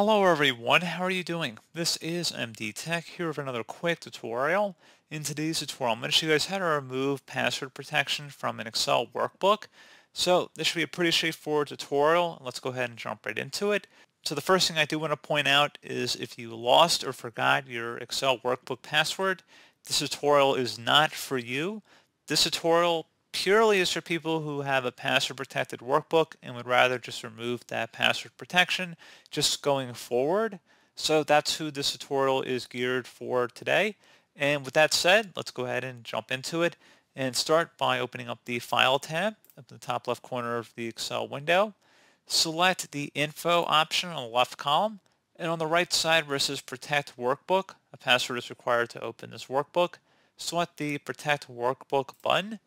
Hello everyone, how are you doing? This is MD Tech here with another quick tutorial. In today's tutorial, I'm going to show you guys how to remove password protection from an Excel workbook. So this should be a pretty straightforward tutorial. Let's go ahead and jump right into it. So the first thing I do want to point out is if you lost or forgot your Excel workbook password, this tutorial is not for you. This tutorial purely is for people who have a password protected workbook and would rather just remove that password protection just going forward. So that's who this tutorial is geared for today. And with that said, let's go ahead and jump into it and start by opening up the File tab at the top left corner of the Excel window. Select the Info option on the left column, and on the right side where it says Protect Workbook, a password is required to open this workbook. Select the Protect Workbook button,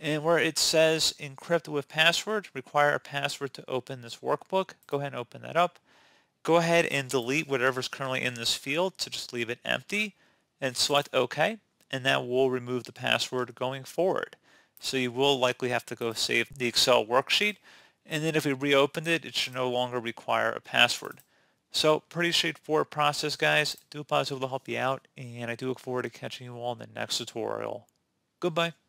and where it says encrypt with password, require a password to open this workbook. Go ahead and open that up. Go ahead and delete whatever's currently in this field, to just leave it empty and select OK, and that will remove the password going forward. So you will likely have to go save the Excel worksheet, and then if we reopened it, it should no longer require a password. So pretty straightforward process, guys. Do positive to help you out, and I do look forward to catching you all in the next tutorial. Goodbye.